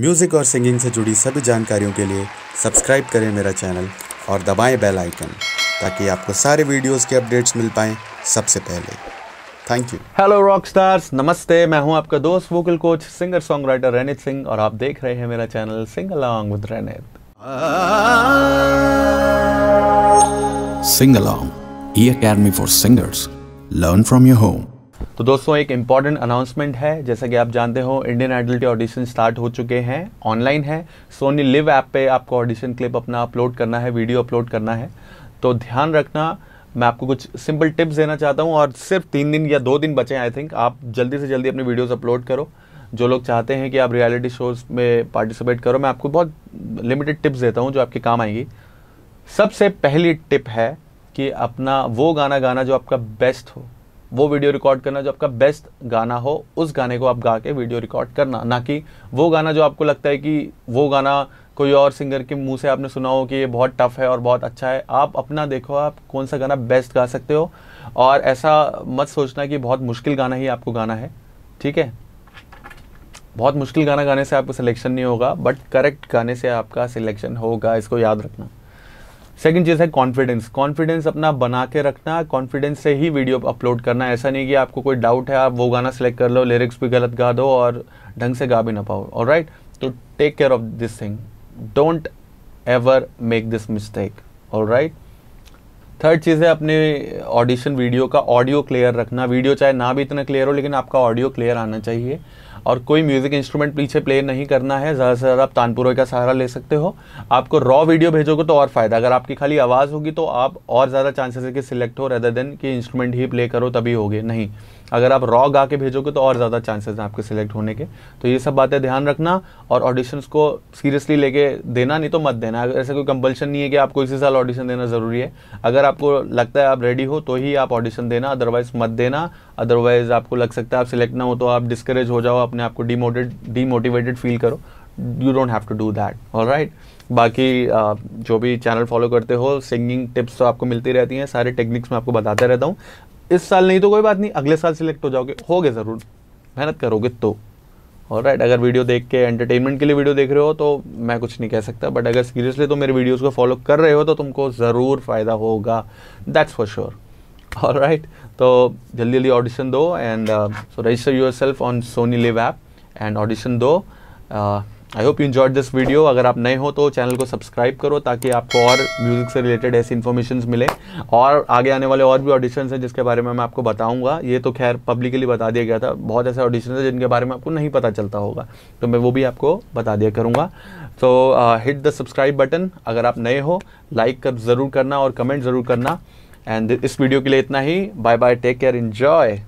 music और singing से जुड़ी सभी जानकारियों के लिए सब्सक्राइब करें मेरा चैनल और दबाएं बेल आइकन ताकि आपको सारे वीडियोस के अपडेट्स मिल पाएं सबसे पहले thank you hello rock stars नमस्ते मैं हूं आपका दोस्त vocal coach singer song writer Ranit Singh और आप देख रहे हैं मेरा channel sing along with Ranit sing along E academy for singers learn from your home तो दोस्तों एक इम्पॉर्टेंट अनाउंसमेंट है जैसा कि आप जानते हो इंडियन आइडल के ऑडिशन स्टार्ट हो चुके हैं ऑनलाइन है सोनी लिव ऐप पे आपको ऑडिशन क्लिप अपना अपलोड करना है वीडियो अपलोड करना है तो ध्यान रखना मैं आपको कुछ सिंपल टिप्स देना चाहता हूँ और सिर्फ तीन दिन या दो दिन बचे आई थिंक आप जल्दी से जल्दी अपनी वीडियोज़ अपलोड करो जो लोग चाहते हैं कि आप रियलिटी शोज़ में पार्टिसिपेट करो मैं आपको बहुत लिमिटेड टिप्स देता हूँ जो आपके काम आएंगी सबसे पहली टिप है कि अपना वो गाना गाना जो आपका बेस्ट हो वो वीडियो रिकॉर्ड करना जो आपका बेस्ट गाना हो उस गाने को आप गा के वीडियो रिकॉर्ड करना ना कि वो गाना जो आपको लगता है कि वो गाना कोई और सिंगर के मुंह से आपने सुना हो कि ये बहुत टफ है और बहुत अच्छा है आप अपना देखो आप कौन सा गाना बेस्ट गा सकते हो और ऐसा मत सोचना कि बहुत मुश्किल गाना ही आपको गाना है ठीक है बहुत मुश्किल गाना गाने से आपको सिलेक्शन नहीं होगा बट करेक्ट गाने से आपका सिलेक्शन होगा इसको याद रखना सेकंड चीज़ है कॉन्फिडेंस कॉन्फिडेंस अपना बना के रखना कॉन्फिडेंस से ही वीडियो अपलोड करना ऐसा नहीं कि आपको कोई डाउट है आप वो गाना सेलेक्ट कर लो लिरिक्स भी गलत गा दो और ढंग से गा भी ना पाओ और राइट तो take care of this thing don't ever make this mistake और राइट थर्ड चीज़ है अपने ऑडिशन वीडियो का ऑडियो क्लियर रखना वीडियो चाहे ना भी इतना क्लियर हो लेकिन आपका ऑडियो क्लियर आना चाहिए और कोई म्यूज़िक इंस्ट्रूमेंट पीछे प्ले नहीं करना है ज़्यादा से ज़्यादा आप तानपुरों का सहारा ले सकते हो आपको रॉ वीडियो भेजोगे तो और फ़ायदा अगर आपकी खाली आवाज़ होगी तो आप और ज़्यादा चांसेस है कि सिलेक्ट हो रेदर देन कि इंस्ट्रूमेंट ही प्ले करो तभी होगे नहीं अगर आप रॉ गा के भेजोगे तो और ज़्यादा चांसेस हैं आपके सिलेक्ट होने के तो ये सब बातें ध्यान रखना और ऑडिशंस को सीरियसली लेके देना नहीं तो मत देना ऐसा कोई कंपल्शन नहीं है कि आपको इसी साल ऑडिशन देना ज़रूरी है अगर आपको लगता है आप रेडी हो तो ही आप ऑडिशन देना अदरवाइज मत देना अदरवाइज आपको लग सकता है आप सिलेक्ट ना हो तो आप डिस्करेज हो जाओ अपने आप को डीमोटेड डीमोटिवेटेड फील करो you don't have to do that all right बाकी जो भी चैनल फॉलो करते हो सिंगिंग टिप्स तो आपको मिलती रहती हैं सारे टेक्निक्स मैं आपको बताते रहता हूँ इस साल नहीं तो कोई बात नहीं अगले साल सिलेक्ट हो जाओगे गए ज़रूर मेहनत करोगे तो और राइट अगर वीडियो देख के एंटरटेनमेंट के लिए वीडियो देख रहे हो तो मैं कुछ नहीं कह सकता बट अगर सीरियसली तुम मेरे वीडियोज़ को फॉलो कर रहे हो तो तुमको ज़रूर फ़ायदा होगा दैट्स फॉर श्योर और राइट तो जल्दी जल्दी ऑडिशन दो and so register yourself on Sony LIV app and audition दो uh, I hope you enjoyed this video अगर आप नए हो तो चैनल को सब्सक्राइब करो ताकि आपको और म्यूज़िक से रिलेटेड ऐसी इन्फॉर्मेशन मिले और आगे आने वाले और भी ऑडिशन हैं जिसके बारे में मैं आपको बताऊंगा ये तो खैर पब्लिकली बता दिया गया था बहुत ऐसे ऑडिशन हैं जिनके बारे में आपको नहीं पता चलता होगा तो मैं वो भी आपको बता दिया करूँगा तो हिट द सब्सक्राइब बटन अगर आप नए हो लाइक कर ज़रूर करना और कमेंट ज़रूर करना एंड इस वीडियो के लिए इतना ही bye bye take care enjoy